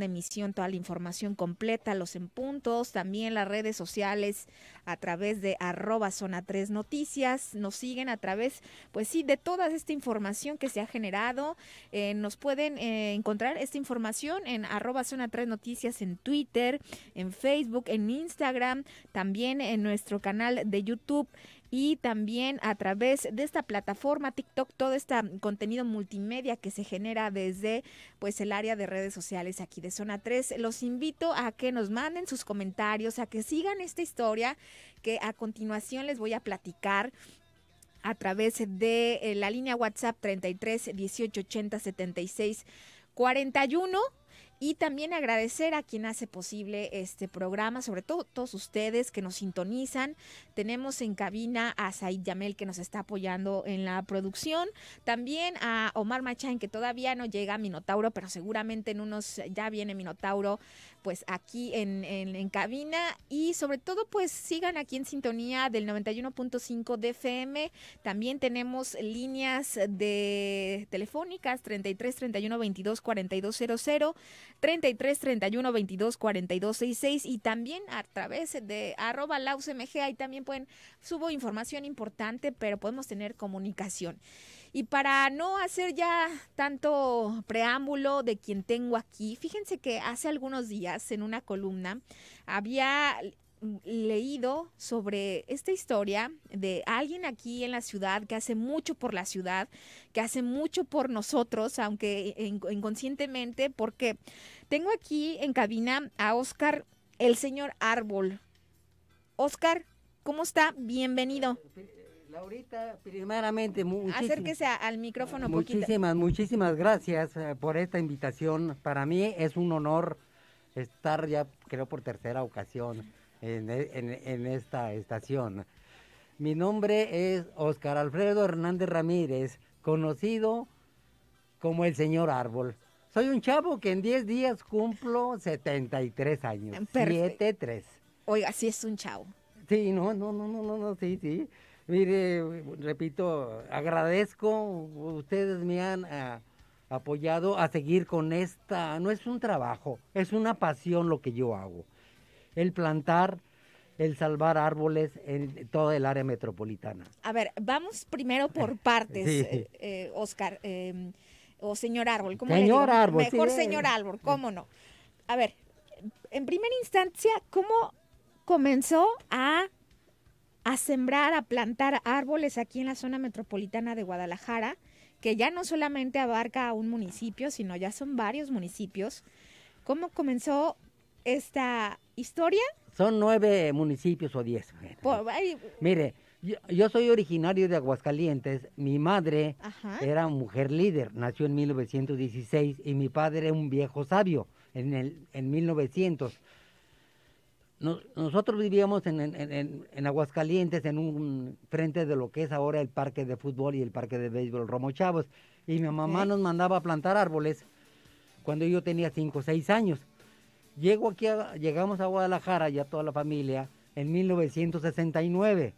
de emisión, toda la información completa, los en puntos, también las redes sociales a través de arroba zona tres noticias, nos siguen a través, pues sí, de toda esta información que se ha generado, eh, nos pueden eh, encontrar esta información en arroba zona tres noticias en Twitter, en Facebook, en Instagram, también en nuestro canal de YouTube y también a través de esta plataforma TikTok, todo este contenido multimedia que se genera desde pues el área de redes sociales aquí de Zona 3. Los invito a que nos manden sus comentarios, a que sigan esta historia que a continuación les voy a platicar a través de eh, la línea WhatsApp 33 80 76 41 y también agradecer a quien hace posible este programa, sobre todo todos ustedes que nos sintonizan. Tenemos en cabina a Said Yamel que nos está apoyando en la producción. También a Omar Machain que todavía no llega a Minotauro, pero seguramente en unos ya viene Minotauro pues aquí en, en, cabina y sobre todo pues sigan aquí en sintonía del 91.5 DFM, También tenemos líneas de telefónicas 33 31 22 42 00, 33 31 22 42 66 y también a través de arroba lausmg ahí también pueden subo información importante, pero podemos tener comunicación. Y para no hacer ya tanto preámbulo de quien tengo aquí, fíjense que hace algunos días en una columna había leído sobre esta historia de alguien aquí en la ciudad que hace mucho por la ciudad, que hace mucho por nosotros, aunque inconscientemente, porque tengo aquí en cabina a Oscar, el señor Árbol. Oscar, ¿cómo está? Bienvenido. Laurita, primeramente, acérquese al micrófono. Muchísimas, muchísimas gracias eh, por esta invitación. Para mí es un honor estar ya, creo, por tercera ocasión en, e, en, esta estación. Mi nombre es Oscar Alfredo Hernández Ramírez, conocido como el señor Árbol. Soy un chavo que en 10 días cumplo 73 años. 7-3. Oiga, sí es un chavo. Sí, no, no, no, no, no, sí, sí. Mire, repito, agradezco, ustedes me han ah, apoyado a seguir con esta, no es un trabajo, es una pasión lo que yo hago. El plantar, el salvar árboles en toda el área metropolitana. A ver, vamos primero por partes, eh, eh, Oscar, em, o señor Árbol, ¿cómo Mejor señor Árbol, ¿cómo no? A ver, en primera instancia, ¿cómo comenzó a a sembrar, a plantar árboles aquí en la zona metropolitana de Guadalajara, que ya no solamente abarca a un municipio, sino ya son varios municipios. ¿Cómo comenzó esta historia? Son nueve municipios o diez. Mire, yo, soy originario de Aguascalientes. Mi madre era mujer líder, nació en 1916 y mi padre un viejo sabio en, el, en 1900 nosotros vivíamos en, Aguascalientes, en un frente de lo que es ahora el parque de fútbol y el parque de béisbol Romo Chavos. Y mi mamá nos mandaba a plantar árboles cuando yo tenía 5 o 6 años. Llego aquí, llegamos a Guadalajara, ya toda la familia, en 1969.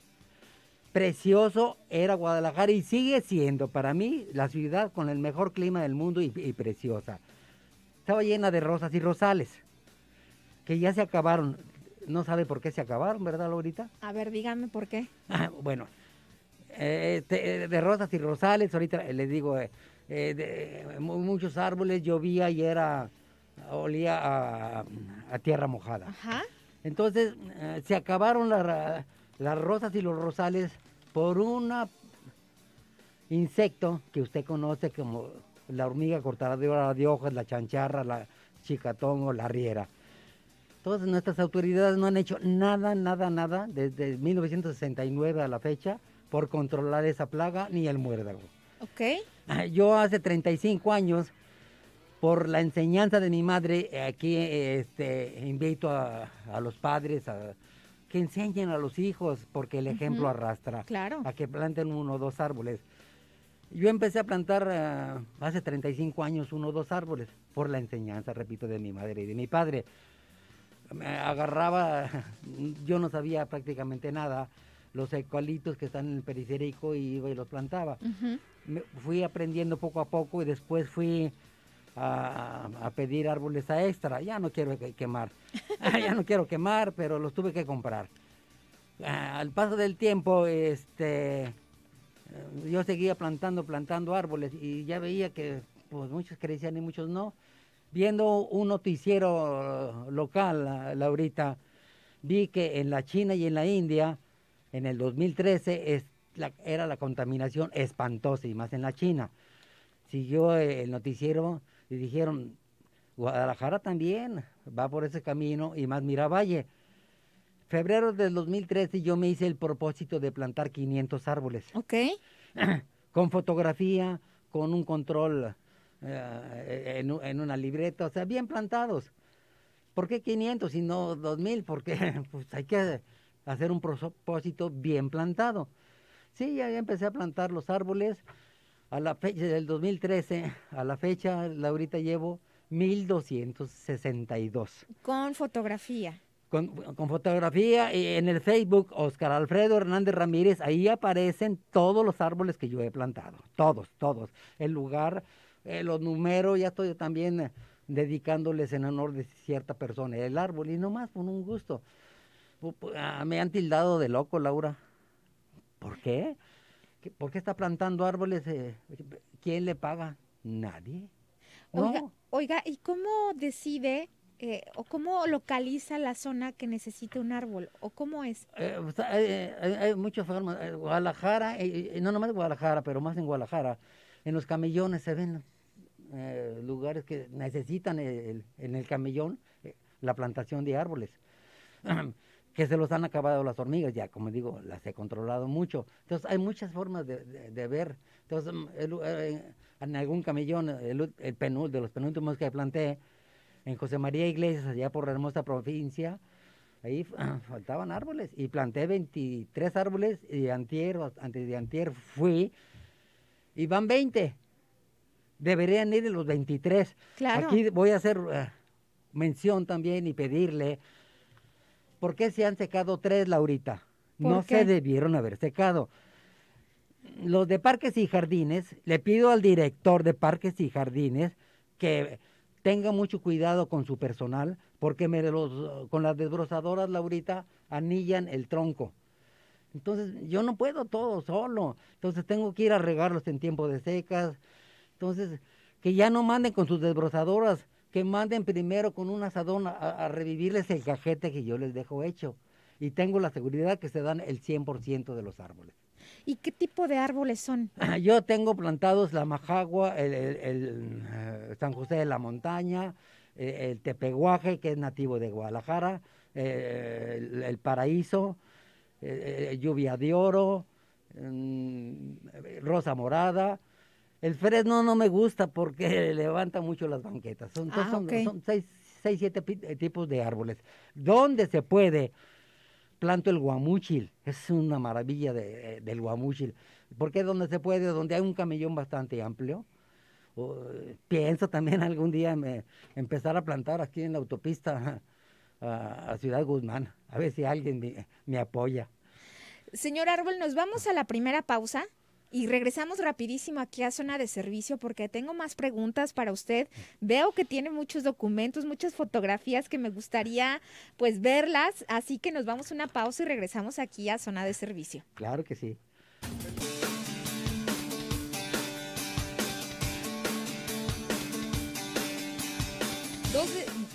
Precioso era Guadalajara y sigue siendo para mí la ciudad con el mejor clima del mundo y preciosa. Estaba llena de rosas y rosales, que ya se acabaron no sabe por qué se acabaron, ¿verdad, Laurita? A ver, dígame por qué. Ah, bueno, este, de rosas y rosales, ahorita les digo, eh, eh, muchos árboles, llovía y era, olía a, tierra mojada. Ajá. Entonces, eh, se acabaron las rosas y los rosales por un insecto que usted conoce como la hormiga cortadora de hojas, la chancharra, la chicatón o la riera. Todas nuestras autoridades no han hecho nada, nada, nada desde 1969 a la fecha por controlar esa plaga ni el muérdago. Ok. Ah, yo hace 35 años, por la enseñanza de mi madre, eh, aquí este, invito a, los padres a, que enseñen a los hijos, porque el ejemplo arrastra. Claro. A que planten uno o dos árboles. Yo empecé a plantar eh, hace 35 años uno o dos árboles, por la enseñanza, repito, de mi madre y de mi padre me agarraba, yo no sabía prácticamente nada, los ecualitos que están en el periférico y iba los plantaba. fui aprendiendo poco a poco y después fui a, pedir árboles a extra. Ya no quiero quemar, ah, ya no quiero quemar, pero los tuve que comprar. Ah, al paso del tiempo, este, eh, yo seguía plantando, plantando árboles y ya veía que pues, muchos crecían y muchos no viendo un noticiero local, Laurita, vi que en la China y en la India, en el 2013, era la contaminación espantosa, y más en la China. Siguió eh, el noticiero y dijeron, Guadalajara también va por ese camino, y más Miravalle. Febrero del 2013 yo me hice el propósito de plantar 500 árboles. Ok. Con fotografía, con un control eh, en, en, una libreta, o sea, bien plantados. ¿Por qué 500 y no 2000? Porque pues, hay que hacer un propósito bien plantado. Sí, ya, empecé a plantar los árboles. A la fecha del 2013, a la fecha, Laurita, llevo 1262. Con fotografía. Con, con, fotografía y en el Facebook Oscar Alfredo Hernández Ramírez, ahí aparecen todos los árboles que yo he plantado, todos, todos. El lugar, eh, los números, ya estoy también eh, dedicándoles en honor de cierta persona, el árbol, y nomás por un gusto. Ah, me han tildado de loco, Laura. ¿Por qué? ¿Por qué está plantando árboles? Eh, ¿Quién le paga? Nadie. Oiga, ¿y cómo decide o cómo localiza la zona que necesita un árbol? ¿O cómo es? hay, muchos muchas formas. Guadalajara, no nomás Guadalajara, pero más en Guadalajara, en los camellones se ven eh, lugares que necesitan eh, en el camellón eh, la plantación de árboles, que se los han acabado las hormigas, ya como digo, las he controlado mucho. Entonces hay muchas formas de, ver. Entonces mm, en algún camellón, el, el de los penúltimos que planté, en José María Iglesias, allá por la hermosa provincia, ahí faltaban árboles y planté 23 árboles y antier, antes de antier fui y van 20 deberían ir los 23. Aquí voy a hacer eh, mención también y pedirle, ¿por qué se han secado tres, Laurita? No se debieron haber secado. Los de parques y jardines, le pido al director de parques y jardines que tenga mucho cuidado con su personal, porque con las desbrozadoras, Laurita, anillan el tronco. Entonces, yo no puedo todo solo. Entonces, tengo que ir a regarlos en tiempo de secas, entonces, que ya no manden con sus desbrozadoras, que manden primero con un asadón a, revivirles el cajete que yo les dejo hecho. Y tengo la seguridad que se dan el 100% de los árboles. ¿Y qué tipo de árboles son? Yo tengo plantados la majagua, el, el, eh, San José de la Montaña, eh, el tepeguaje, que es nativo de Guadalajara, eh, el, paraíso, lluvia de oro, mm, rosa morada, el fresno no me gusta porque levanta mucho las banquetas. Son, ah, seis, seis, siete eh, tipos de árboles. ¿Dónde se puede, planto el guamúchil. Es una maravilla eh, del guamúchil. Porque qué donde se puede, donde hay un camellón bastante amplio. pienso también algún día me, empezar a plantar aquí en la autopista a, Ciudad Guzmán. A ver si alguien me, me apoya. Señor Árbol, nos vamos a la primera pausa. Y regresamos rapidísimo aquí a zona de servicio porque tengo más preguntas para usted. Veo que tiene muchos documentos, muchas fotografías que me gustaría pues verlas, así que nos vamos a una pausa y regresamos aquí a zona de servicio. Claro que sí.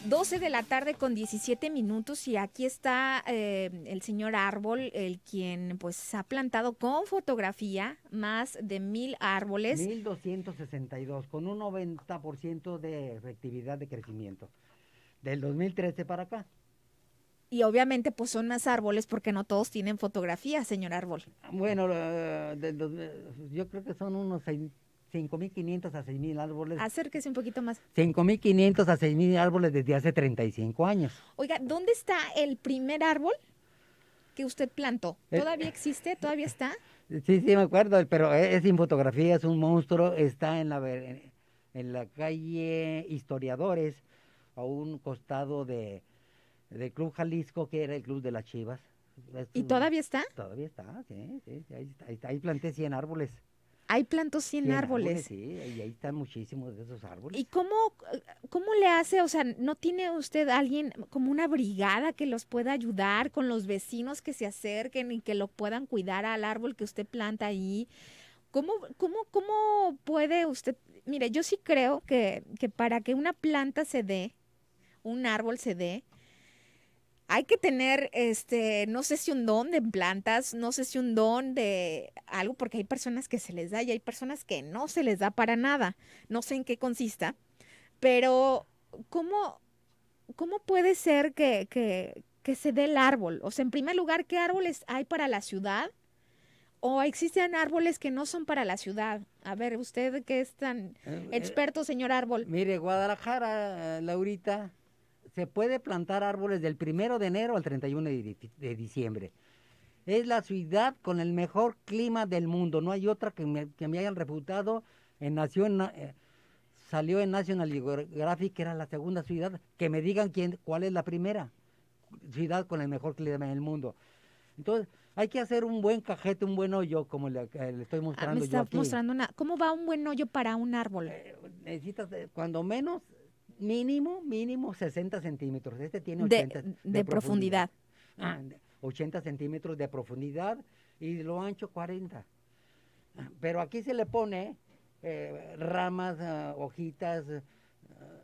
12 de la tarde con 17 minutos y aquí está eh, el señor Árbol, el quien pues ha plantado con fotografía más de mil árboles. 1262, con un 90% de efectividad de crecimiento, del 2013 para acá. Y obviamente pues son más árboles porque no todos tienen fotografía, señor Árbol. Bueno, eh, yo creo que son unos 5.500 a 6.000 árboles. Acérquese un poquito más. 5.500 a 6.000 árboles desde hace 35 años. Oiga, ¿dónde está el primer árbol que usted plantó? Eh, ¿Todavía existe? ¿Todavía está? Sí, sí, me acuerdo, pero e, es sin fotografía, es un monstruo, está en la, en la calle Historiadores, a un costado de, de Club Jalisco, que era el Club de las Chivas. ¿Y todavía está? Todavía está, sí, sí, ahí, ahí planté 100 árboles. Hay plantos 100, árboles. Sí, y ahí están muchísimos de esos árboles. ¿Y cómo, eh, cómo le hace? O sea, ¿no tiene usted alguien como una brigada que los pueda ayudar con los vecinos que se acerquen y que lo puedan cuidar al árbol que usted planta ahí? ¿Cómo, cómo, cómo puede usted? Mire, yo sí creo que, que para que una planta se dé, un árbol se dé, hay que tener, este, no sé si un don de plantas, no sé si un don de algo, porque hay personas que se les da y hay personas que no se les da para nada. No sé en qué consista, pero ¿cómo, cómo puede ser que, que, que se dé el árbol? O sea, en primer lugar, ¿qué árboles hay para la ciudad? ¿O existen árboles que no son para la ciudad? A ver, usted que es tan eh, eh, experto, señor árbol. Mire, Guadalajara, Laurita, se puede plantar árboles del primero de enero al 31 de diciembre. Es la ciudad con el mejor clima del mundo. No hay otra que me, que me hayan reputado. En Nación, eh, salió en National Geographic, que era la segunda ciudad. Que me digan quién, cuál es la primera ciudad con el mejor clima del mundo. Entonces, hay que hacer un buen cajete, un buen hoyo, como le, eh, estoy ah, mostrando yo ¿Cómo va un buen hoyo para un árbol? Eh, necesitas, cuando menos, mínimo, mínimo 60 centímetros. Este tiene 80 de, de, profundidad. Ah, 80 ah, centímetros de profundidad y lo ancho 40. Ah, pero aquí se le pone eh, ramas, ah, hojitas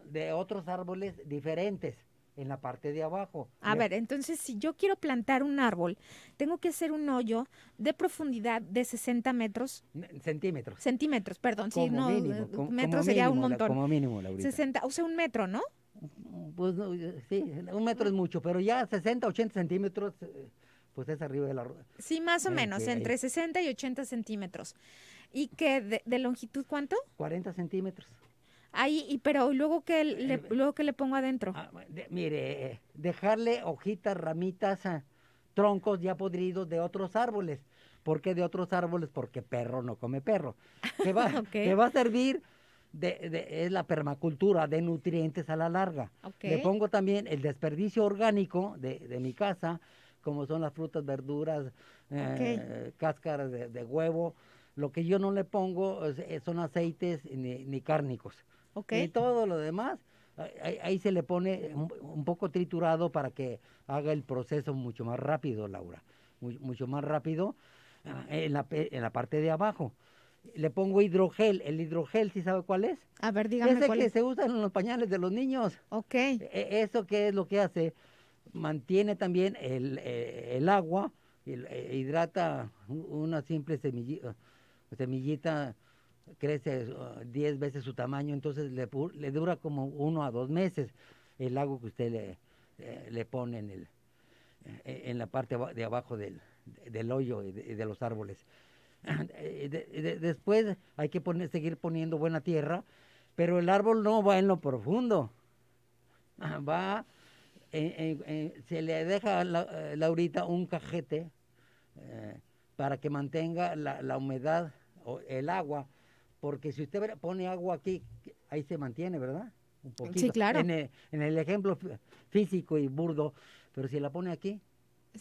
de otros árboles diferentes en la parte de abajo. A ver, entonces si yo quiero plantar un árbol, tengo que hacer un hoyo de profundidad de 60 metros. Centímetros. Centímetros, perdón. Como sí, no, mínimo, eh, sería un montón. como mínimo, Laurita. 60, o sea, un metro, ¿no? Pues eh, sí, un metro es mucho, pero ya 60, 80 centímetros, eh, pues es arriba de la rueda. Sí, más o menos, entre 60 y 80 centímetros. ¿Y qué, de, de longitud cuánto? 40 centímetros. Ahí, y, pero luego que eh, le, eh, luego que le pongo adentro. Ah, mire, eh, dejarle hojitas, ramitas, ah, troncos ya podridos de otros árboles. ¿Por qué de otros árboles? Porque perro no come perro. Que va, a servir de, es la permacultura de nutrientes a la larga. Le pongo también el desperdicio orgánico de, mi casa, como son las frutas, verduras, cáscaras de, huevo. Lo que yo no le pongo son aceites ni cárnicos. Okay. Y todo lo demás, ahí, se le pone un, poco triturado para que haga el proceso mucho más rápido, Laura. mucho más rápido ah, en la, en la parte de abajo le pongo hidrogel. El hidrogel, si sabe cuál es? A ver, dígame Ese que se usa en los pañales de los niños. Ok. E, ¿Eso qué es lo que hace? Mantiene también el, eh, el agua, eh, hidrata una simple semillita, semillita crece 10 uh, veces su tamaño, entonces le, le, dura como uno a dos meses el agua que usted eh, le, pone en, el, eh, en la parte de abajo del, del hoyo y de, los árboles. Eh, después hay que seguir poniendo buena tierra, pero el árbol no va en lo profundo, va, se le deja a la, Laurita un cajete para que mantenga la, la humedad, o el agua, porque si usted pone agua aquí, ahí se mantiene, ¿verdad? Un poquito. Sí, claro. En el, ejemplo físico y burdo, pero si la pone aquí.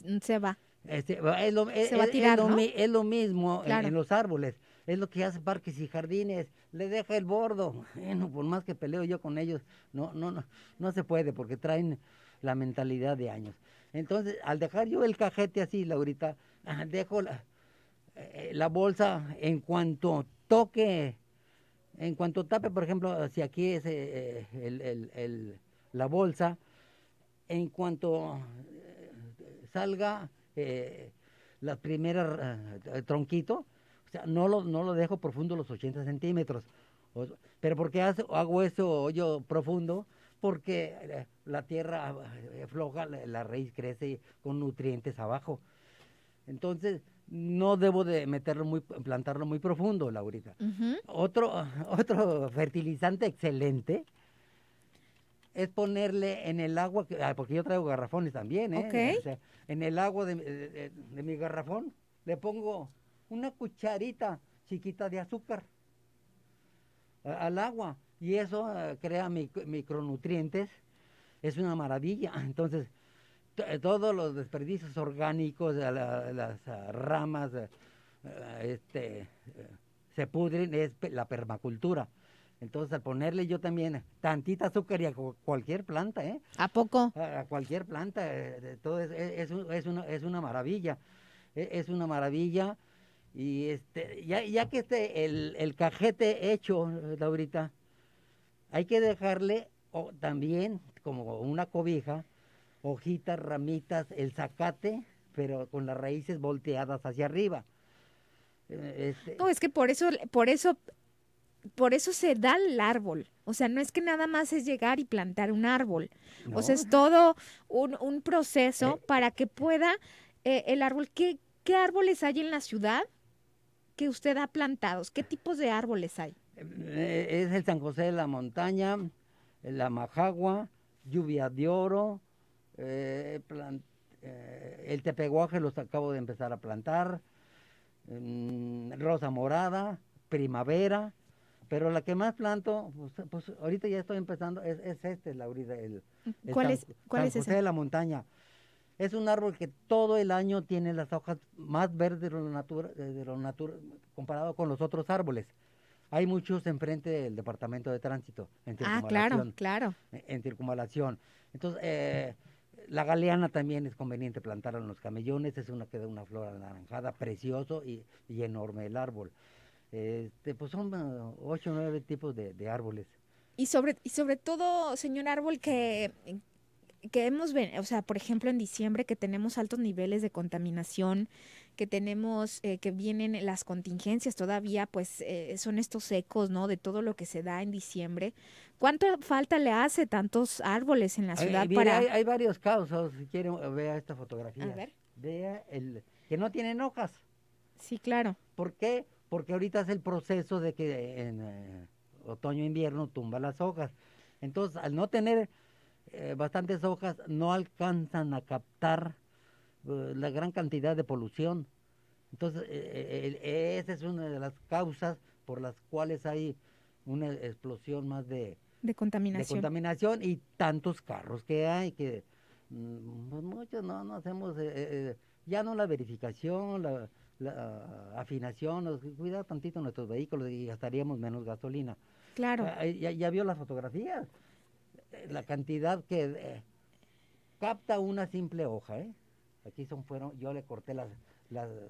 Mm, se va. Este, se va a tirar, es, lo, mismo en, los árboles, es lo que hace parques y jardines, le deja el bordo. Bueno, por más que peleo yo con ellos, no, no, no, no se puede porque traen la mentalidad de años. Entonces, al dejar yo el cajete así, Laurita, dejo eh, la bolsa en cuanto toque, en cuanto tape, por ejemplo, si aquí es eh, eh, el, la bolsa, en cuanto eh, salga eh, la primera tronquito, o sea, no lo, no lo dejo profundo los 80 centímetros. pero pero qué hago eso hoyo profundo? Porque la tierra floja, la raíz crece con nutrientes abajo. Entonces, no debo de meterlo muy, plantarlo muy profundo, Laurita. otro, otro fertilizante excelente es ponerle en el agua, ah, porque yo traigo garrafones también, ¿eh? en el agua de, mi garrafón le pongo una cucharita chiquita de azúcar al agua y eso ah, crea micronutrientes. Es una maravilla. Entonces, eh, todos los desperdicios orgánicos, las ah, ramas, eh, eh, este, se pudren, es la permacultura. Entonces, al ponerle yo también tantita azúcar y a cualquier planta, ¿eh? ¿A poco? A, cualquier planta, todo es, es, una, maravilla, e, es, una maravilla. Y este, ya, que esté el, cajete hecho, Laurita, hay que dejarle también como una cobija, hojitas, ramitas, el zacate, pero con las raíces volteadas hacia arriba. Eh, este no, es que por eso, por eso, por eso se da el árbol. O sea, no es que nada más es llegar y plantar un árbol. O sea, es todo un, proceso eh. para que pueda eh, el árbol. ¿Qué, ¿Qué árboles hay en la ciudad que usted ha plantado? ¿Qué tipos de árboles hay? Es el San José de la Montaña, la Majagua, Lluvia de Oro, eh, eh, el tepeguaje los acabo de empezar a plantar, mm, rosa morada, primavera, pero la que más planto, pues, pues ahorita ya estoy empezando, es, este, Laurita, el, el ¿Cuál de la Montaña. Es un árbol que todo el año tiene las hojas más verdes de lo, natura, comparado con los otros árboles hay muchos enfrente del departamento de tránsito en ah, circunvalación. Ah, claro, claro. en circunvalación. Entonces, eh, la galeana también es conveniente plantar en los camellones, es una que da una flor anaranjada, precioso y, enorme el árbol. Este, pues son ah, ocho o nueve tipos de, árboles. Y sobre, y sobre todo, señor árbol, que, que hemos, o sea, por ejemplo, en diciembre que tenemos altos niveles de contaminación que tenemos, eh, que vienen las contingencias todavía, pues eh, son estos ecos, ¿no? De todo lo que se da en diciembre. ¿Cuánta falta le hace tantos árboles en la ciudad para...? Hay, varios casos, si quieren, eh, vea esta fotografía. A ver. Vea el... que no tienen hojas. Sí, claro. ¿Por qué? Porque ahorita es el proceso de que en otoño-invierno tumba las hojas. Entonces, al no tener bastantes hojas, no alcanzan a captar eh, la gran cantidad de polución. Entonces, eh, eh, esa es una de las causas por las cuales hay una explosión más de, de contaminación. De contaminación y tantos carros que hay, que mm, pues muchos no, no hacemos ya no la verificación, la, afinación, nos, cuidar tantito nuestros vehículos y gastaríamos menos gasolina. Claro. Ah, ya, vio las fotografías, la cantidad que capta una simple hoja, ¿eh? Aquí son fueron, yo le corté las,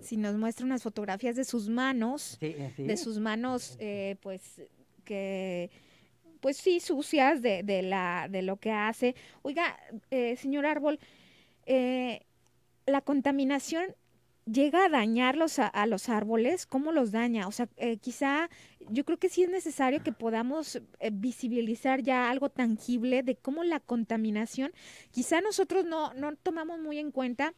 Si nos muestra unas fotografías de sus manos, eh, de sus manos, eh, pues que, pues sí, sucias de, de, la, de lo que hace. Oiga, eh, señor Árbol, la contaminación llega a dañarlos a, los árboles, ¿cómo los daña? O sea, eh, quizá yo creo que sí es necesario que podamos eh, visibilizar ya algo tangible de cómo la contaminación, quizá nosotros no, no tomamos muy en cuenta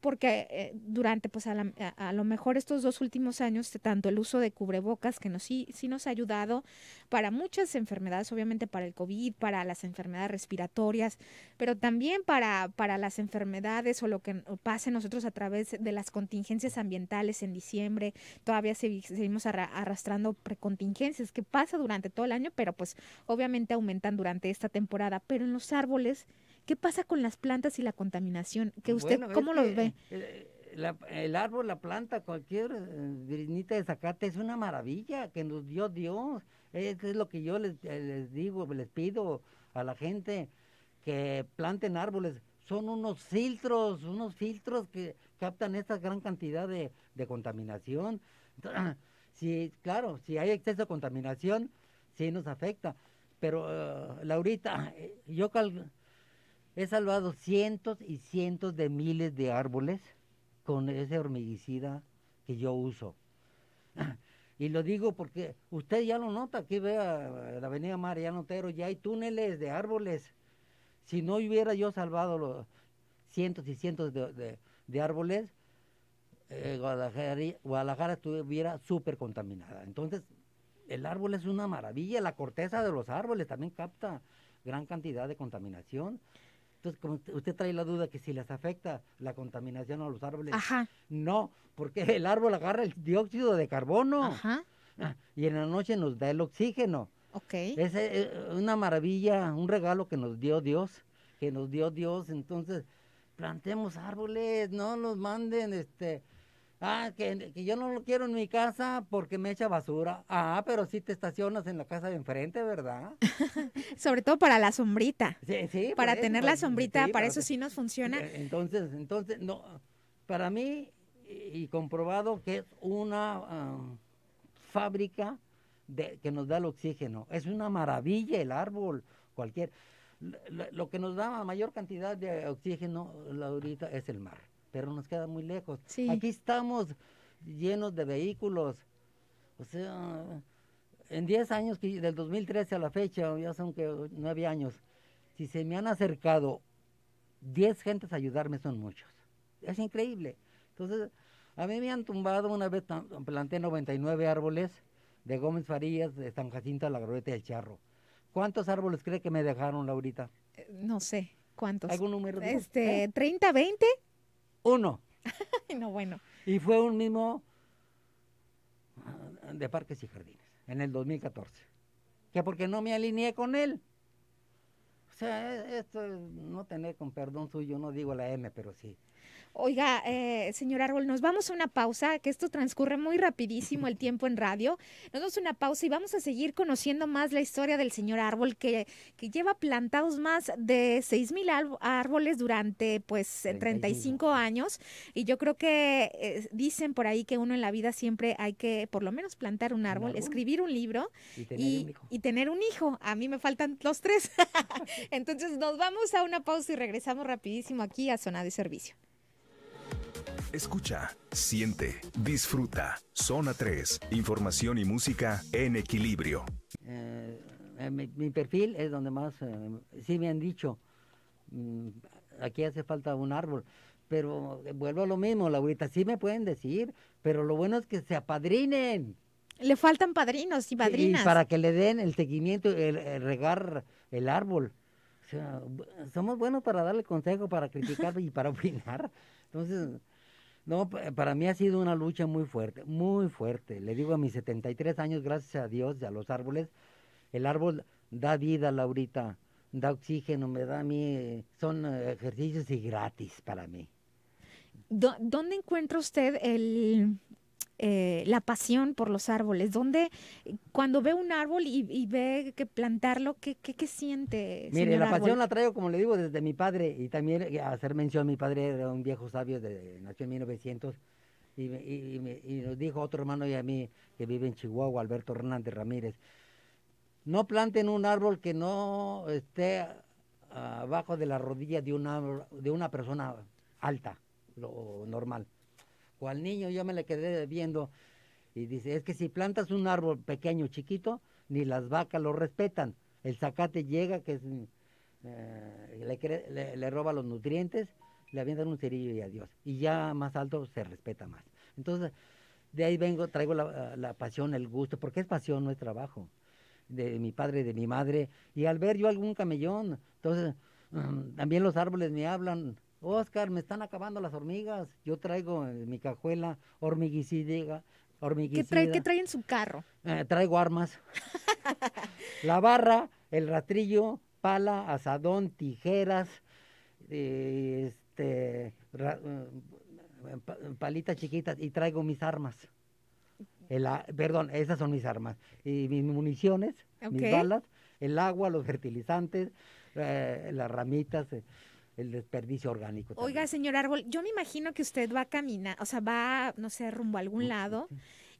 porque eh, durante, pues a, lo mejor estos dos últimos años, tanto el uso de cubrebocas, que nos, sí, nos ha ayudado para muchas enfermedades, obviamente para el COVID, para las enfermedades respiratorias, pero también para, para las enfermedades o lo que pase nosotros a través de las contingencias ambientales en diciembre, todavía seguimos arrastrando precontingencias que pasa durante todo el año, pero pues obviamente aumentan durante esta temporada, pero en los árboles ¿Qué pasa con las plantas y la contaminación? usted, ¿cómo los ve? Eh, el árbol, la planta, cualquier virinita eh, de zacate es una maravilla que nos dio Dios. Es, lo que yo eh, les, digo, les pido a la gente que planten árboles son unos filtros, unos filtros que captan esta gran cantidad de, contaminación. Sí, claro, si hay exceso de contaminación, sí nos afecta. Pero, Laurita, yo cal He salvado cientos y cientos de miles de árboles con ese hormiguicida que yo uso. Y lo digo porque usted ya lo nota, aquí vea la avenida María Notero, ya hay túneles de árboles. Si no hubiera yo salvado los cientos y cientos de, árboles, eh, Guadalajara, Guadalajara estuviera súper contaminada. Entonces, el árbol es una maravilla, la corteza de los árboles también capta gran cantidad de contaminación. Entonces, usted trae la duda que si les afecta la contaminación a los árboles, Ajá. no, porque el árbol agarra el dióxido de carbono Ajá. Ah, y en la noche nos da el oxígeno. Ok. Es eh, una maravilla, un regalo que nos dio Dios, que nos dio Dios. Entonces, plantemos árboles, no nos manden este Ah, que, yo no lo quiero en mi casa porque me echa basura. Ah, pero sí te estacionas en la casa de enfrente, ¿verdad? Sobre todo para la sombrita. Sí, sí. Para tener la sombrita, para, eso sí nos funciona. Eh, entonces, entonces, no, para mí, y, comprobado que es una fábrica de, que nos da el oxígeno. Es una maravilla el árbol, cualquier. Lo, que nos da mayor cantidad de oxígeno, la Laurita, es el mar pero nos queda muy lejos. Sí. Aquí estamos llenos de vehículos. O sea, en 10 años, que, del 2013 a la fecha, ya son que 9 años, si se me han acercado 10 gentes a ayudarme, son muchos. Es increíble. Entonces, a mí me han tumbado una vez, planté 99 árboles de Gómez Farías, de San Jacinto a la y del Charro. ¿Cuántos árboles cree que me dejaron, Laurita? Eh, no sé, ¿cuántos? ¿Algún número? Este, ¿30, ¿Eh? 20? uno. no, bueno. Y fue un mismo ah, de Parques y Jardines, en el 2014. Que porque no me alineé con él. O sea, e-, esto no tener, con perdón suyo, no digo la M, pero sí. Oiga, eh, señor Árbol, nos vamos a una pausa, que esto transcurre muy rapidísimo el tiempo en radio. Nos vamos a una pausa y vamos a seguir conociendo más la historia del señor Árbol, que, lleva plantados más de 6.000 árboles durante pues 35, eh, cinco años. Y yo creo que eh, dicen por ahí que uno en la vida siempre hay que por lo menos plantar un árbol, escribir un libro y y tener un hijo. A mí me faltan los tres. Entonces nos vamos a una pausa y regresamos rapidísimo aquí a Zona de Servicio. Escucha, siente, disfruta. Zona 3, información y música en equilibrio. Eh, eh, mi, perfil es donde más, eh, sí me han dicho, mm, aquí hace falta un árbol, pero vuelvo a lo mismo, Laurita, sí me pueden decir, pero lo bueno es que se apadrinen. Le faltan padrinos y padrinas. Y para que le den el seguimiento, el, regar el árbol. sea, somos buenos para darle consejo, para criticar y para opinar. Entonces, no, eh, para mí ha sido una lucha muy fuerte, muy fuerte. Le digo a mis 73 años, gracias a Dios y a los árboles, el árbol da vida, Laurita, da oxígeno, me da a mí, eh, son eh, ejercicios y gratis para mí. ¿Dónde encuentra usted el, eh, la pasión por los árboles? donde cuando ve un árbol y, ve que plantarlo, ¿qué, siente? Mire, la pasión la traigo, como le digo, desde mi padre y también eh, hacer mención, mi padre era un viejo sabio, de, nació en 1900. Y, y, y, nos dijo otro hermano y a mí que vive en Chihuahua, Alberto Hernández Ramírez, no planten un árbol que no esté abajo de la rodilla de una, de una persona alta, lo normal o al niño, yo me le quedé viendo y dice, es que si plantas un árbol pequeño, chiquito, ni las vacas lo respetan. El zacate llega, que es, eh, le, roba los nutrientes, le avientan un cerillo y adiós. Y ya más alto se respeta más. Entonces, de ahí vengo, traigo la, la pasión, el gusto, porque es pasión, no es trabajo. De mi padre, de mi madre. Y al ver yo algún camellón, entonces, también los árboles me hablan, Oscar, me están acabando las hormigas. Yo traigo eh, mi cajuela hormiguicida. ¿Qué, trae, ¿Qué en su carro? Eh, traigo armas. la barra, el ratrillo, pala, asadón, tijeras, eh, este, palitas chiquitas y traigo mis armas. El, perdón, esas son mis armas. Y mis municiones, mis balas, el agua, los fertilizantes, las ramitas el desperdicio orgánico. Oiga, señor Árbol, yo me imagino que usted va a caminar, o sea, va, no sé, rumbo a algún lado,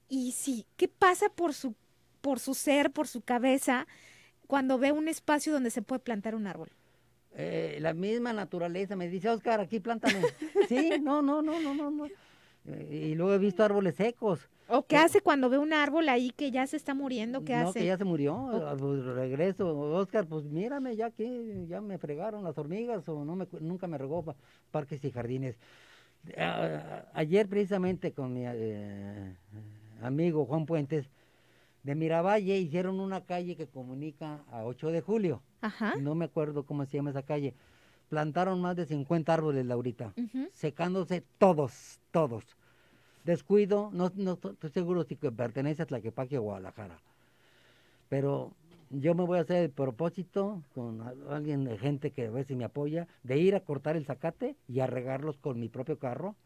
y sí, ¿qué pasa por su, por su ser, por su cabeza, cuando ve un espacio donde se puede plantar un árbol? Eh, la misma naturaleza me dice, Oscar, aquí plántame. sí, no, no, no, no, no, no. Eh, y luego he visto árboles secos. ¿O qué eh, hace cuando ve un árbol ahí que ya se está muriendo? ¿Qué no, hace? que ya se murió. Ah, pues, regreso, Oscar, pues mírame ya que ya me fregaron las hormigas o no me, nunca me regó parques y jardines. Ah, ah, ayer precisamente con mi eh, amigo Juan Puentes de Miravalle hicieron una calle que comunica a 8 de julio. Ajá. No me acuerdo cómo se llama esa calle plantaron más de 50 árboles, Laurita, secándose todos, todos. Descuido, no, no estoy seguro si pertenece a Tlaquepaque o Guadalajara, pero yo me voy a hacer el propósito con alguien de gente que a me apoya, de ir a cortar el zacate y a regarlos con mi propio carro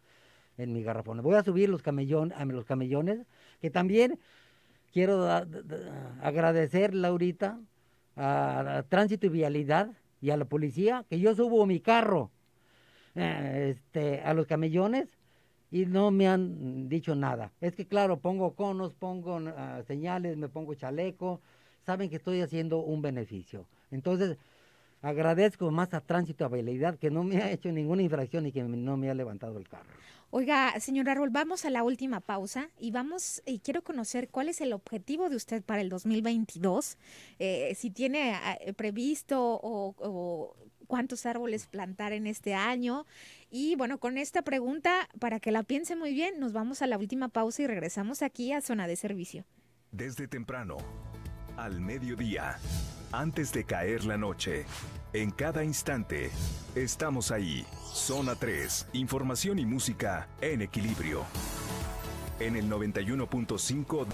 en mi garrafón. Voy a subir los, a los camellones, que también quiero agradecer, Laurita, a Tránsito y Vialidad, y a la policía que yo subo mi carro eh, este, a los camellones y no me han dicho nada. Es que claro, pongo conos, pongo ah, señales, me pongo chaleco, saben que estoy haciendo un beneficio. Entonces, Agradezco más a Tránsito Habilidad que no me ha hecho ninguna infracción y que no me ha levantado el carro. Oiga, señor Árbol, vamos a la última pausa y vamos y quiero conocer cuál es el objetivo de usted para el 2022, eh, si tiene eh, previsto o, o cuántos árboles plantar en este año. Y bueno, con esta pregunta, para que la piense muy bien, nos vamos a la última pausa y regresamos aquí a Zona de Servicio. Desde temprano al mediodía, antes de caer la noche. En cada instante, estamos ahí. Zona 3, información y música en equilibrio. En el 91.5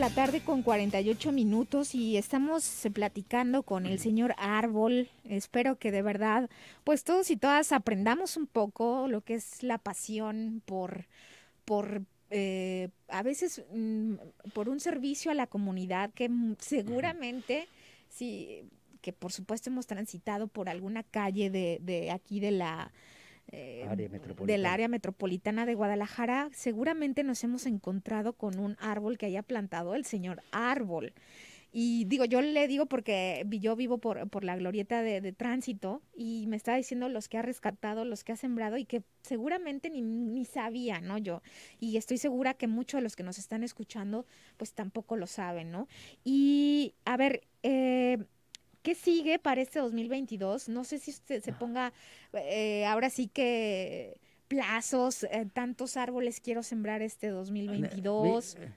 la tarde con 48 minutos y estamos platicando con el señor Árbol. Espero que de verdad, pues todos y todas aprendamos un poco lo que es la pasión por, por eh, a veces mm, por un servicio a la comunidad que seguramente, sí, que por supuesto hemos transitado por alguna calle de aquí de la eh, del área metropolitana de Guadalajara, seguramente nos hemos encontrado con un árbol que haya plantado el señor árbol. Y digo, yo le digo porque yo vivo por, la glorieta de, tránsito y me está diciendo los que ha rescatado, los que ha sembrado y que seguramente ni, ni sabía, ¿no? Yo. Y estoy segura que muchos de los que nos están escuchando, pues tampoco lo saben, ¿no? Y a ver, eh, ¿Qué sigue para este 2022? No sé si usted se ah. ponga eh, ahora sí que plazos, eh, tantos árboles quiero sembrar este 2022. Eh,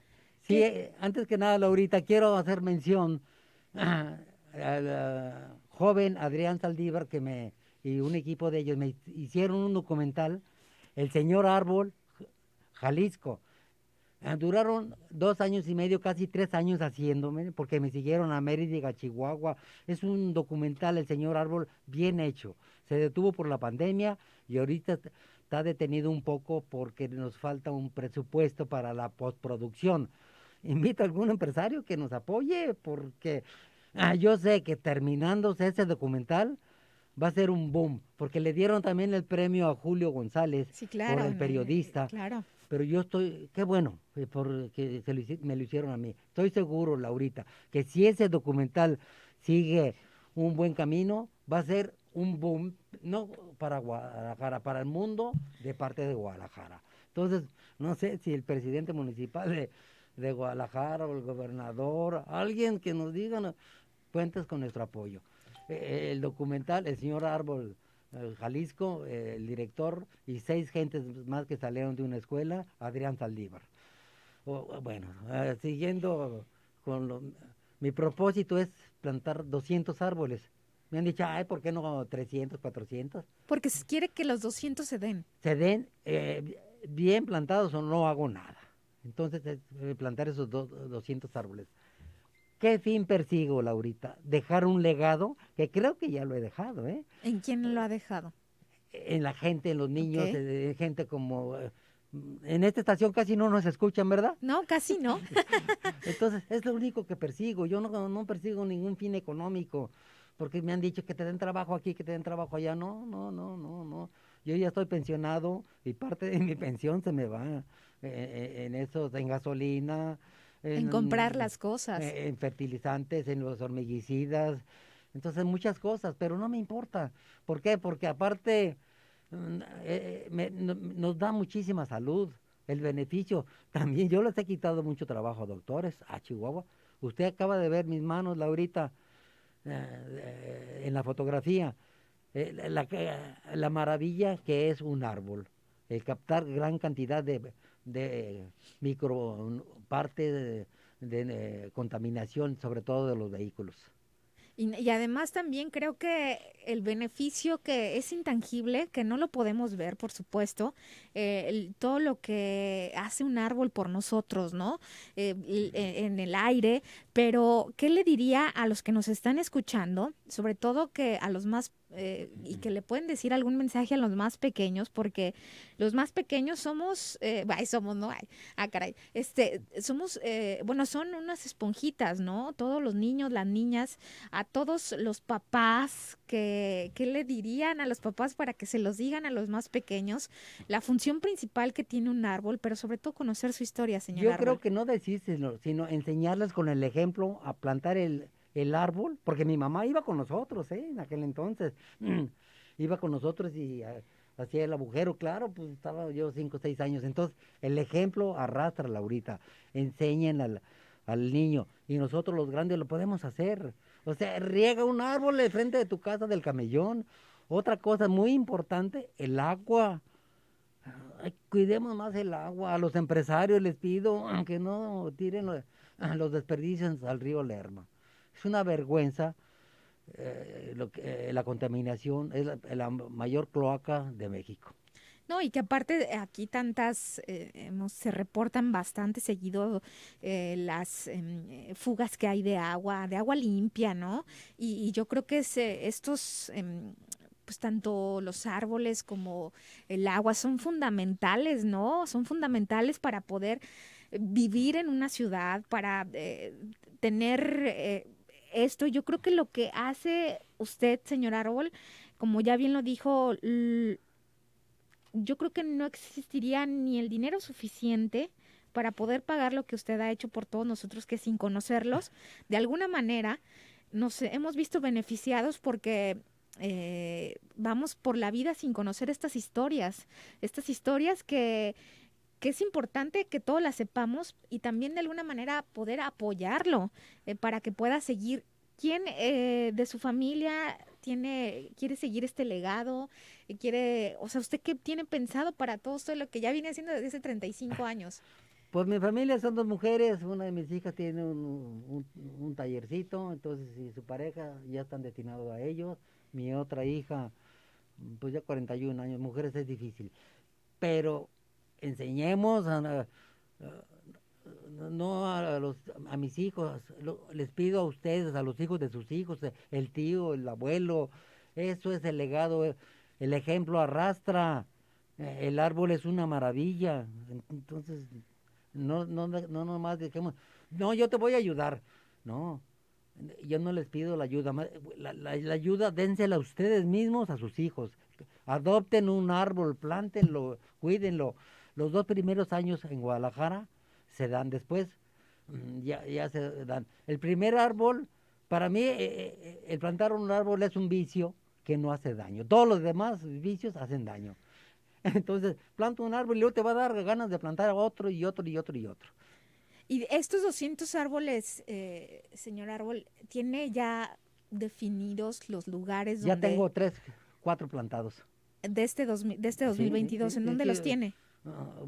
sí, eh, antes que nada, Laurita, quiero hacer mención al joven Adrián Saldívar que me y un equipo de ellos me hicieron un documental, El Señor Árbol Jalisco. Ah, duraron dos años y medio, casi tres años haciéndome, porque me siguieron a Mérida, a Chihuahua. Es un documental, el señor Árbol, bien hecho. Se detuvo por la pandemia y ahorita está detenido un poco porque nos falta un presupuesto para la postproducción. Invito a algún empresario que nos apoye, porque ah, yo sé que terminándose ese documental, va a ser un boom, porque le dieron también el premio a Julio González claro, por el periodista. Claro pero yo estoy, qué bueno eh, porque me lo hicieron a mí. Estoy seguro, Laurita, que si ese documental sigue un buen camino, va a ser un boom, no para Guadalajara, para el mundo de parte de Guadalajara. Entonces, no sé si el presidente municipal de, Guadalajara o el gobernador, alguien que nos diga, cuentes con nuestro apoyo. Eh, eh, el documental, el señor Árbol eh, Jalisco, eh, el director y seis gentes más que salieron de una escuela, Adrián Saldívar. bueno, eh, siguiendo con lo, mi propósito es plantar 200 árboles. Me han dicho, ay, ¿por qué no 300, 400? Porque si quiere que los 200 se den. Se den bien plantados o no hago nada. Entonces, plantar esos 200 árboles. ¿Qué fin persigo, Laurita? Dejar un legado, que creo que ya lo he dejado, ¿eh? ¿En quién lo ha eh, dejado? En la gente, en los niños, eh, gente como... Eh, en esta estación casi no nos escuchan, ¿verdad? No, casi no. Entonces, es lo único que persigo. Yo no, persigo ningún fin económico, porque me han dicho que te den trabajo aquí, que te den trabajo allá. No, no, no, no, no yo ya estoy pensionado y parte de mi pensión se me va en eso, en gasolina, en, comprar las cosas. Eh, en fertilizantes, en los hormiguicidas, entonces muchas cosas, pero no me importa. ¿Por qué? Porque aparte mm, eh, eh, nos da muchísima salud, el beneficio. También yo les he quitado mucho trabajo a doctores, a Chihuahua. Usted acaba de ver mis manos, Laurita, en la fotografía, la maravilla que es un árbol, el captar gran cantidad de de micro, parte de, contaminación, sobre todo de los vehículos. Y, además también creo que el beneficio que es intangible, que no lo podemos ver, por supuesto, eh, todo lo que hace un árbol por nosotros, ¿no? Eh, eh, en el aire, pero ¿qué le diría a los que nos están escuchando, sobre todo que a los más eh, y que le pueden decir algún mensaje a los más pequeños, porque los más pequeños somos, eh, somos, no, ay, ah, caray, este, somos, eh, bueno, son unas esponjitas, ¿no? Todos los niños, las niñas, a todos los papás, que, ¿qué le dirían a los papás para que se los digan a los más pequeños? La función principal que tiene un árbol, pero sobre todo conocer su historia, señora. Yo creo que no decírselo, sino enseñarles con el ejemplo a plantar el el árbol, porque mi mamá iba con nosotros, ¿eh? En aquel entonces, iba con nosotros y eh, hacía el agujero, claro, pues estaba yo cinco o seis años. Entonces, el ejemplo arrastra, Laurita, enseñen al, niño y nosotros los grandes lo podemos hacer. O sea, riega un árbol de frente de tu casa del camellón. Otra cosa muy importante, el agua. cuidemos más el agua. A los empresarios les pido que no tiren los desperdicios al río Lerma. Es una vergüenza eh, lo que, eh, la contaminación, es la, mayor cloaca de México. No, y que aparte aquí tantas, eh, se reportan bastante seguido las em, fugas que hay de agua, de agua limpia, ¿no? Y, yo creo que estos, em, pues tanto los árboles como el agua son fundamentales, ¿no? Son fundamentales para poder vivir en una ciudad, para tener esto, yo creo que lo que hace usted, señor Árbol, como ya bien lo dijo, yo creo que no existiría ni el dinero suficiente para poder pagar lo que usted ha hecho por todos nosotros que sin conocerlos, de alguna manera nos hemos visto beneficiados porque eh, vamos por la vida sin conocer estas historias, estas historias que que es importante que todos la sepamos y también de alguna manera poder apoyarlo eh, para que pueda seguir. ¿Quién eh, de su familia tiene, quiere seguir este legado? Eh, quiere, o sea, ¿usted qué tiene pensado para todo esto de lo que ya viene haciendo desde hace 35 años? Pues mi familia son dos mujeres, una de mis hijas tiene un, tallercito, entonces y su pareja ya están destinados a ellos. Mi otra hija, pues ya 41 años, mujeres es difícil. Pero enseñemos a, no a, los, a mis hijos, les pido a ustedes, a los hijos de sus hijos, el tío, el abuelo, eso es el legado, el ejemplo arrastra, el árbol es una maravilla, entonces no, no, no nomás dejemos no, yo te voy a ayudar, no, yo no les pido la ayuda, la, la, la ayuda dénsela a ustedes mismos, a sus hijos, adopten un árbol, plántenlo, cuídenlo, los dos primeros años en Guadalajara se dan después, mm, ya, se dan. El primer árbol, para mí, eh, eh, eh, el plantar un árbol es un vicio que no hace daño. Todos los demás vicios hacen daño. Entonces, planta un árbol y luego te va a dar ganas de plantar otro y otro y otro y otro. Y estos 200 árboles, señor Árbol, ¿tiene ya definidos los lugares donde...? Ya tengo tres, cuatro plantados. ¿De este, 2022? Este ¿En dónde los tiene?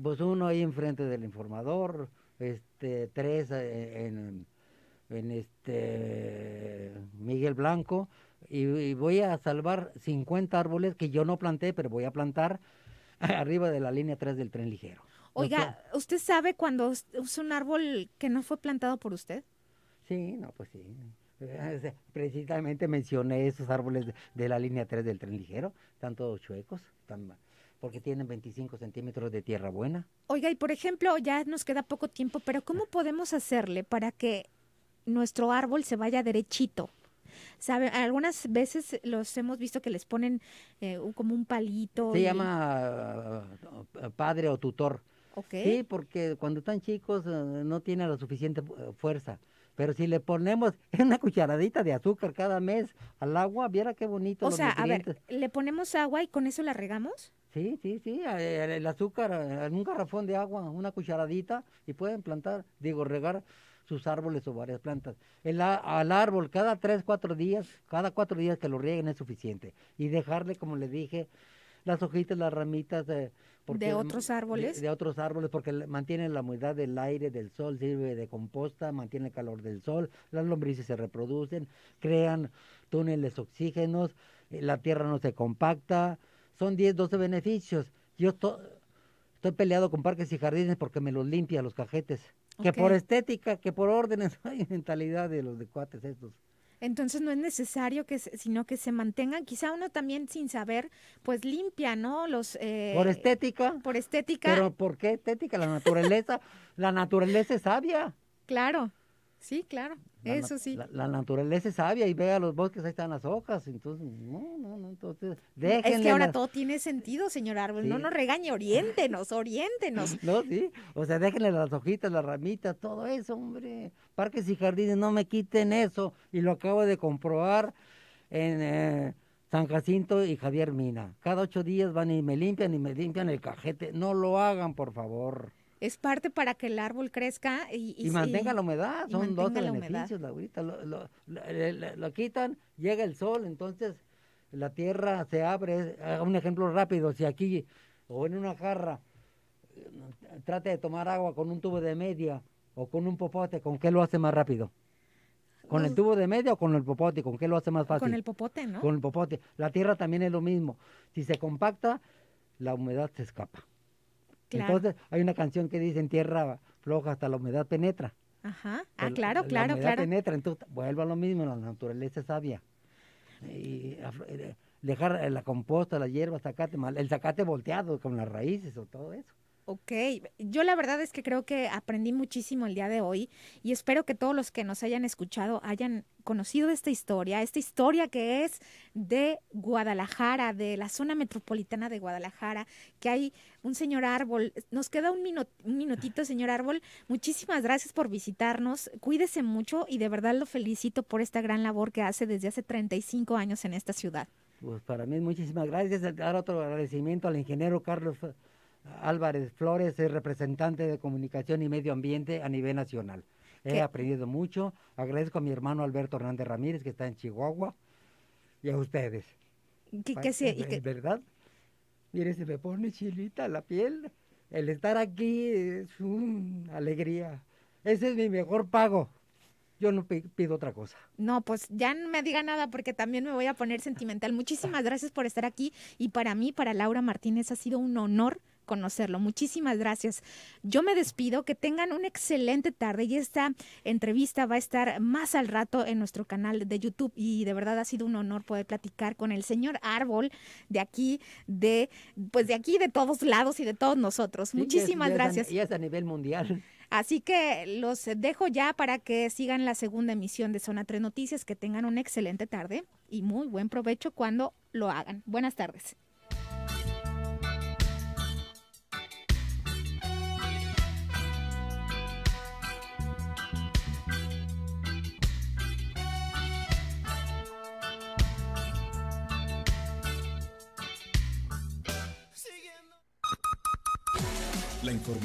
pues uno ahí enfrente del informador, este, tres eh, en, en este Miguel Blanco, y, voy a salvar 50 árboles que yo no planté, pero voy a plantar arriba de la línea 3 del tren ligero. Oiga, ¿usted sabe cuando es un árbol que no fue plantado por usted? Sí, no, pues sí. Eh, eh, precisamente mencioné esos árboles de, la línea 3 del tren ligero, están todos chuecos, tan porque tienen 25 centímetros de tierra buena. Oiga, y por ejemplo, ya nos queda poco tiempo, pero ¿cómo ah. podemos hacerle para que nuestro árbol se vaya derechito? ¿Sabe? Algunas veces los hemos visto que les ponen eh, como un palito. Se llama ah, ah, padre o tutor. Okay. Sí, porque cuando están chicos eh, no tienen la suficiente eh, fuerza. Pero si le ponemos una cucharadita de azúcar cada mes al agua, viera qué bonito. O sea, a ver, ¿le ponemos agua y con eso la regamos? Sí, sí, sí, eh, eh, el, azúcar, eh, un garrafón de agua, una cucharadita y pueden plantar, digo, regar sus árboles o varias plantas. El, al árbol cada tres, cuatro días, cada cuatro días que lo rieguen es suficiente. Y dejarle, como le dije, las hojitas, las ramitas. de. ¿De otros árboles? De, otros árboles, porque mantiene la humedad del aire, del sol, sirve de composta, mantiene el calor del sol, las lombrices se reproducen, crean túneles oxígenos, la tierra no se compacta, son 10, 12 beneficios. Yo estoy peleado con parques y jardines porque me los limpia los cajetes. Que por estética, que por órdenes, hay mentalidad de los de cuates estos. Entonces no es necesario que, sino que se mantengan. Quizá uno también sin saber, pues limpia, ¿no? Los eh, por estética. Por estética. Pero ¿por qué estética? La naturaleza, la naturaleza es sabia. Claro. Sí, claro, eso sí. La, naturaleza es sabia y ve los bosques, ahí están las hojas, entonces, no, no, no, entonces, déjenle Es que ahora todo tiene sentido, señor árbol, no nos regañe, oriéntenos, oriéntenos. No, sí, o sea, déjenle las hojitas, las ramitas, todo eso, hombre, parques y jardines, no me quiten eso, y lo acabo de comprobar en... Eh, San Jacinto y Javier Mina. Cada ocho días van y me limpian y me limpian el cajete. No lo hagan, por favor es parte para que el árbol crezca y, mantenga la humedad. Son dos beneficios, la agüita. Lo, quitan, llega el sol, entonces la tierra se abre. Un ejemplo rápido, si aquí o en una jarra eh, trate de tomar agua con un tubo de media o con un popote, ¿con qué lo hace más rápido? ¿Con el tubo de media o con el popote? ¿Con qué lo hace más fácil? Con el popote, ¿no? Con el popote. La tierra también es lo mismo. Si se compacta, la humedad se escapa. Entonces, hay una canción que dice, en tierra floja hasta la humedad penetra. Ajá, ah, claro, claro, claro, la humedad penetra, entonces vuelva a lo mismo, la naturaleza sabia. Y eh, dejar eh, la composta, la hierba, el zacate volteado con las raíces o todo eso. Ok, yo la verdad es que creo que aprendí muchísimo el día de hoy y espero que todos los que nos hayan escuchado hayan conocido esta historia, esta historia que es de Guadalajara, de la zona metropolitana de Guadalajara, que hay un señor árbol. Nos queda un, un minutito, señor árbol. Muchísimas gracias por visitarnos. Cuídese mucho y de verdad lo felicito por esta gran labor que hace desde hace 35 años en esta ciudad. Pues para mí muchísimas gracias. Dar otro agradecimiento al ingeniero Carlos. Álvarez Flores es representante de Comunicación y Medio Ambiente a nivel nacional. He aprendido mucho. Agradezco a mi hermano Alberto Hernández Ramírez, que está en Chihuahua, y a ustedes. ¿Qué, qué verdad? Mire, se me pone chilita la piel. El estar aquí es una alegría. Ese es mi mejor pago. Yo no pido otra cosa. No, pues ya no me diga nada porque también me voy a poner sentimental. Muchísimas gracias por estar aquí y para mí, para Laura Martínez, ha sido un honor conocerlo. Muchísimas gracias. Yo me despido, que tengan una excelente tarde y esta entrevista va a estar más al rato en nuestro canal de YouTube y de verdad ha sido un honor poder platicar con el señor Árbol de aquí, de pues de aquí, de todos lados y de todos nosotros. Muchísimas gracias. Y a nivel mundial. Así que los dejo ya para que sigan la segunda emisión de Zona 3 Noticias, que tengan una excelente tarde y muy buen provecho cuando lo hagan. Buenas tardes. La información